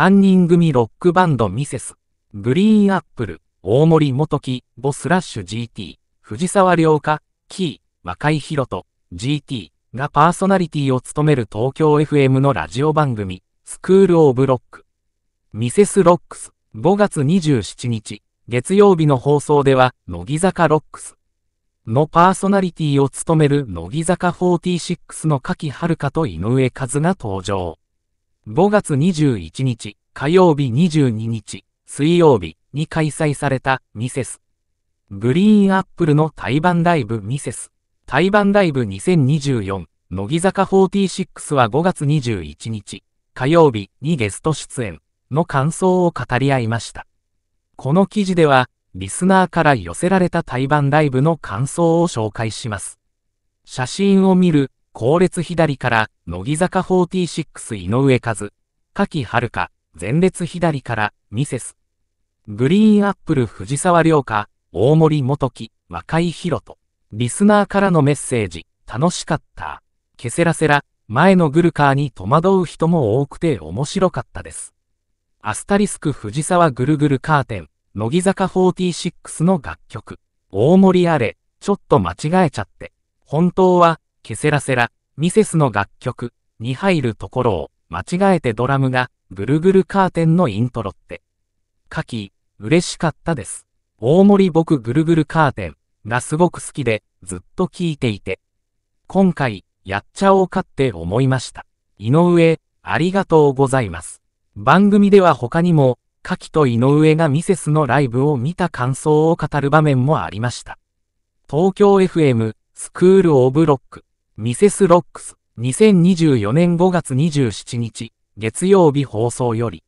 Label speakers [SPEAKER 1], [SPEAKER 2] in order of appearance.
[SPEAKER 1] 3人組ロックバンドミセス、グリーンアップル、大森元木、ボスラッシュ GT、藤沢良花、キー、若井宏人、GT がパーソナリティを務める東京 FM のラジオ番組、スクールオブロック。ミセスロックス、5月27日、月曜日の放送では、乃木坂ロックス。のパーソナリティを務める乃木坂46の柿遥と井上和が登場。5月21日、火曜日22日、水曜日に開催されたミセス。グリーンアップルの対バンライブミセス。対バンライブ2024、乃木坂46は5月21日、火曜日にゲスト出演の感想を語り合いました。この記事では、リスナーから寄せられた対バンライブの感想を紹介します。写真を見る後列左から乃木坂46井上和、柿遥、前列左からミセス、グリーンアップル藤沢涼香、大森元木、若井宏と、リスナーからのメッセージ、楽しかった。ケセラセラ、前のグルカーに戸惑う人も多くて面白かったです。アスタリスク藤沢ぐるぐるカーテン、乃木坂46の楽曲、大森あれ、ちょっと間違えちゃって、本当は、ケセラセラ、ミセスの楽曲に入るところを、間違えてドラムが、ぐるぐるカーテンのイントロって。カキ、嬉しかったです。大森僕ぐるぐるカーテンがすごく好きで、ずっと聴いていて。今回、やっちゃおうかって思いました。井上、ありがとうございます。番組では他にも、カキと井上がミセスのライブを見た感想を語る場面もありました。東京 FM、スクールオブロック。ミセスロックス、2024年5月27日、月曜日放送より、